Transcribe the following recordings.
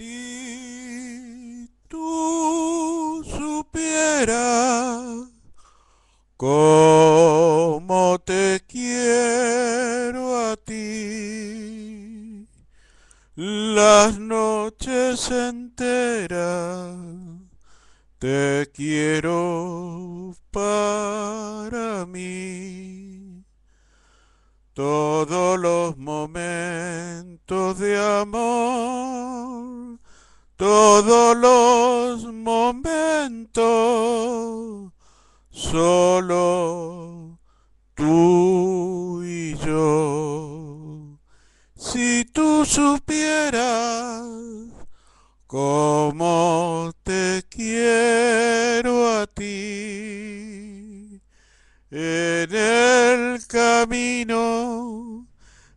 Si tú supieras cómo te quiero a ti, las noches enteras te quiero solo tú y yo. Si tú supieras cómo te quiero a ti, en el camino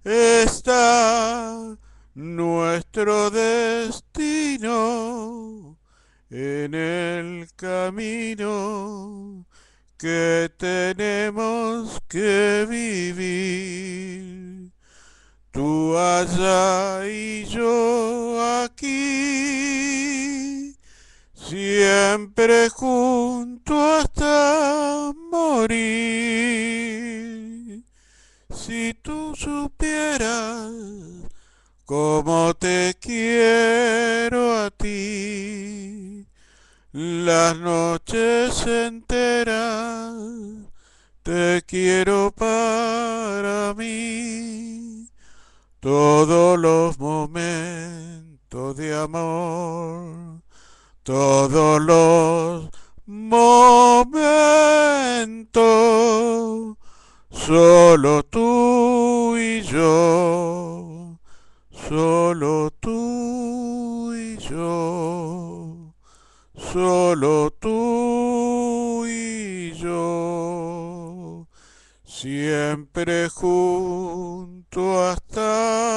está nuestro destino en el camino que tenemos que vivir. Tú allá y yo aquí, siempre junto hasta morir. Si tú supieras cómo te quiero. las noches enteras te quiero para mí todos los momentos de amor, todos los momentos, solo tú y yo, solo tú y yo solo tú y yo, siempre junto hasta